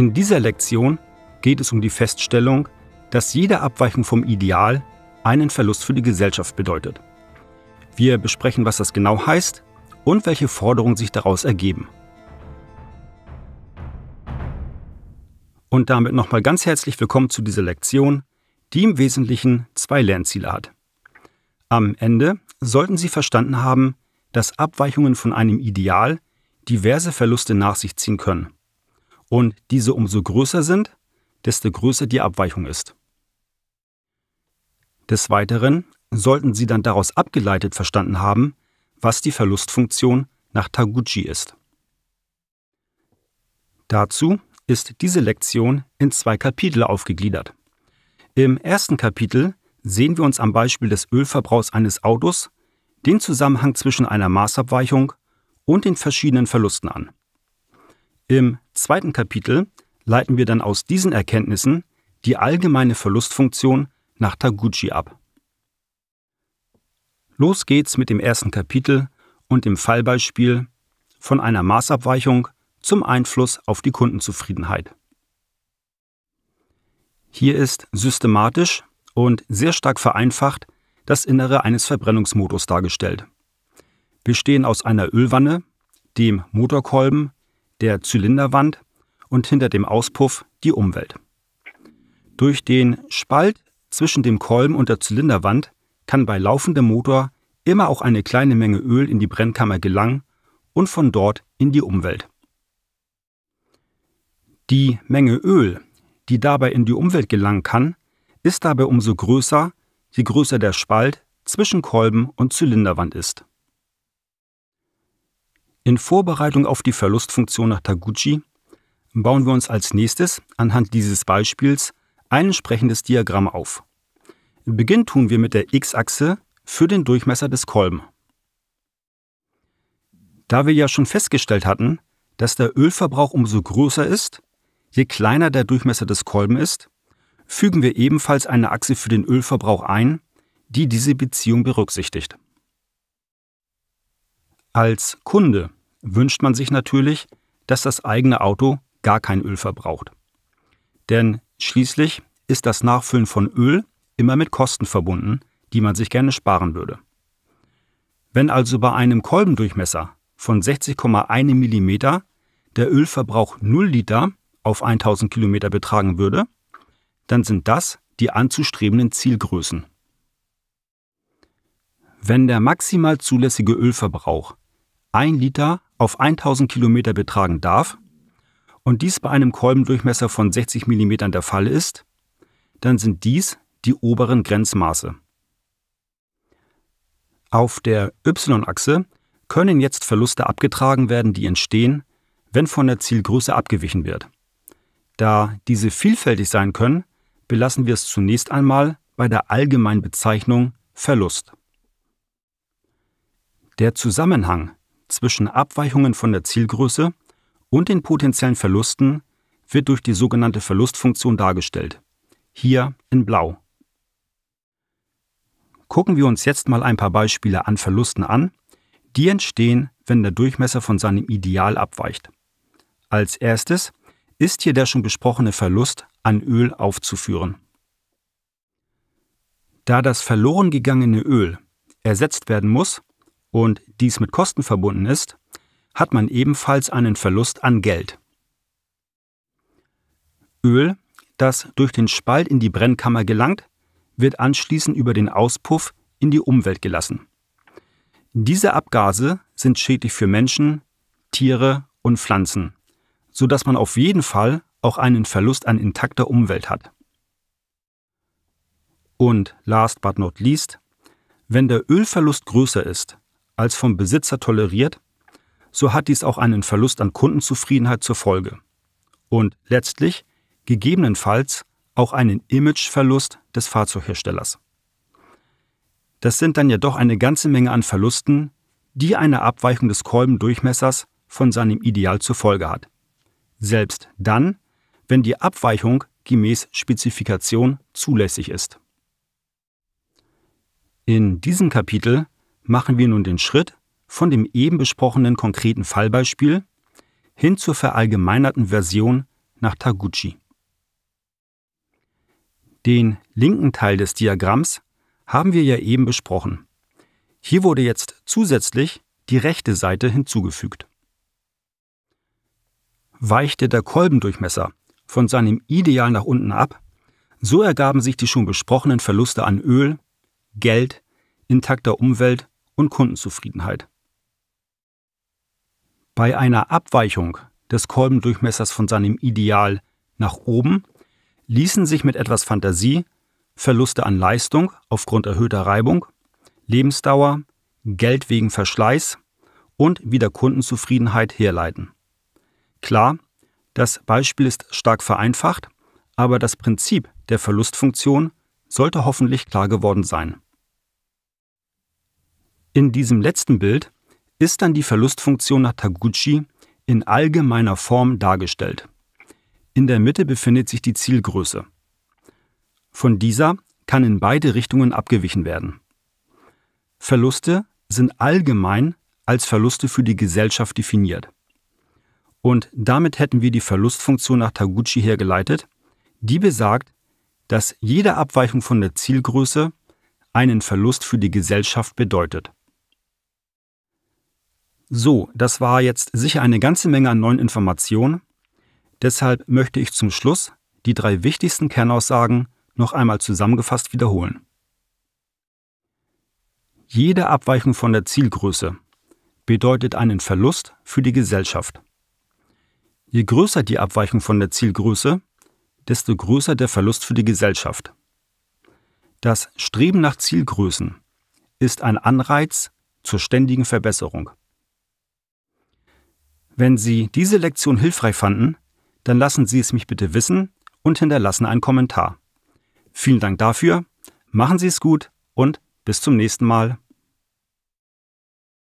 In dieser Lektion geht es um die Feststellung, dass jede Abweichung vom Ideal einen Verlust für die Gesellschaft bedeutet. Wir besprechen, was das genau heißt und welche Forderungen sich daraus ergeben. Und damit nochmal ganz herzlich willkommen zu dieser Lektion, die im Wesentlichen zwei Lernziele hat. Am Ende sollten Sie verstanden haben, dass Abweichungen von einem Ideal diverse Verluste nach sich ziehen können und diese umso größer sind, desto größer die Abweichung ist. Des Weiteren sollten Sie dann daraus abgeleitet verstanden haben, was die Verlustfunktion nach Taguchi ist. Dazu ist diese Lektion in zwei Kapitel aufgegliedert. Im ersten Kapitel sehen wir uns am Beispiel des Ölverbrauchs eines Autos den Zusammenhang zwischen einer Maßabweichung und den verschiedenen Verlusten an. Im zweiten Kapitel leiten wir dann aus diesen Erkenntnissen die allgemeine Verlustfunktion nach Taguchi ab. Los geht's mit dem ersten Kapitel und dem Fallbeispiel von einer Maßabweichung zum Einfluss auf die Kundenzufriedenheit. Hier ist systematisch und sehr stark vereinfacht das Innere eines Verbrennungsmotors dargestellt. Bestehen aus einer Ölwanne, dem Motorkolben der Zylinderwand und hinter dem Auspuff die Umwelt. Durch den Spalt zwischen dem Kolben und der Zylinderwand kann bei laufendem Motor immer auch eine kleine Menge Öl in die Brennkammer gelangen und von dort in die Umwelt. Die Menge Öl, die dabei in die Umwelt gelangen kann, ist dabei umso größer, je größer der Spalt zwischen Kolben und Zylinderwand ist. In Vorbereitung auf die Verlustfunktion nach Taguchi bauen wir uns als nächstes anhand dieses Beispiels ein entsprechendes Diagramm auf. Beginn tun wir mit der x-Achse für den Durchmesser des Kolben. Da wir ja schon festgestellt hatten, dass der Ölverbrauch umso größer ist, je kleiner der Durchmesser des Kolben ist, fügen wir ebenfalls eine Achse für den Ölverbrauch ein, die diese Beziehung berücksichtigt. Als Kunde wünscht man sich natürlich, dass das eigene Auto gar kein Öl verbraucht. Denn schließlich ist das Nachfüllen von Öl immer mit Kosten verbunden, die man sich gerne sparen würde. Wenn also bei einem Kolbendurchmesser von 60,1 mm der Ölverbrauch 0 Liter auf 1000 Kilometer betragen würde, dann sind das die anzustrebenden Zielgrößen. Wenn der maximal zulässige Ölverbrauch 1 Liter auf 1000 Kilometer betragen darf und dies bei einem Kolbendurchmesser von 60 mm der Fall ist, dann sind dies die oberen Grenzmaße. Auf der y-Achse können jetzt Verluste abgetragen werden, die entstehen, wenn von der Zielgröße abgewichen wird. Da diese vielfältig sein können, belassen wir es zunächst einmal bei der allgemeinen Bezeichnung Verlust. Der Zusammenhang zwischen Abweichungen von der Zielgröße und den potenziellen Verlusten wird durch die sogenannte Verlustfunktion dargestellt, hier in Blau. Gucken wir uns jetzt mal ein paar Beispiele an Verlusten an, die entstehen, wenn der Durchmesser von seinem Ideal abweicht. Als erstes ist hier der schon besprochene Verlust an Öl aufzuführen. Da das verloren gegangene Öl ersetzt werden muss, und dies mit Kosten verbunden ist, hat man ebenfalls einen Verlust an Geld. Öl, das durch den Spalt in die Brennkammer gelangt, wird anschließend über den Auspuff in die Umwelt gelassen. Diese Abgase sind schädlich für Menschen, Tiere und Pflanzen, sodass man auf jeden Fall auch einen Verlust an intakter Umwelt hat. Und last but not least, wenn der Ölverlust größer ist als vom Besitzer toleriert, so hat dies auch einen Verlust an Kundenzufriedenheit zur Folge und letztlich gegebenenfalls auch einen Imageverlust des Fahrzeugherstellers. Das sind dann ja doch eine ganze Menge an Verlusten, die eine Abweichung des Kolbendurchmessers von seinem Ideal zur Folge hat. Selbst dann, wenn die Abweichung gemäß Spezifikation zulässig ist. In diesem Kapitel machen wir nun den Schritt von dem eben besprochenen konkreten Fallbeispiel hin zur verallgemeinerten Version nach Taguchi. Den linken Teil des Diagramms haben wir ja eben besprochen. Hier wurde jetzt zusätzlich die rechte Seite hinzugefügt. Weichte der Kolbendurchmesser von seinem Ideal nach unten ab, so ergaben sich die schon besprochenen Verluste an Öl, Geld, intakter Umwelt und Kundenzufriedenheit. Bei einer Abweichung des Kolbendurchmessers von seinem Ideal nach oben ließen sich mit etwas Fantasie Verluste an Leistung aufgrund erhöhter Reibung, Lebensdauer, Geld wegen Verschleiß und wieder Kundenzufriedenheit herleiten. Klar, das Beispiel ist stark vereinfacht, aber das Prinzip der Verlustfunktion sollte hoffentlich klar geworden sein. In diesem letzten Bild ist dann die Verlustfunktion nach Taguchi in allgemeiner Form dargestellt. In der Mitte befindet sich die Zielgröße. Von dieser kann in beide Richtungen abgewichen werden. Verluste sind allgemein als Verluste für die Gesellschaft definiert. Und damit hätten wir die Verlustfunktion nach Taguchi hergeleitet, die besagt, dass jede Abweichung von der Zielgröße einen Verlust für die Gesellschaft bedeutet. So, das war jetzt sicher eine ganze Menge an neuen Informationen. Deshalb möchte ich zum Schluss die drei wichtigsten Kernaussagen noch einmal zusammengefasst wiederholen. Jede Abweichung von der Zielgröße bedeutet einen Verlust für die Gesellschaft. Je größer die Abweichung von der Zielgröße, desto größer der Verlust für die Gesellschaft. Das Streben nach Zielgrößen ist ein Anreiz zur ständigen Verbesserung. Wenn Sie diese Lektion hilfreich fanden, dann lassen Sie es mich bitte wissen und hinterlassen einen Kommentar. Vielen Dank dafür, machen Sie es gut und bis zum nächsten Mal.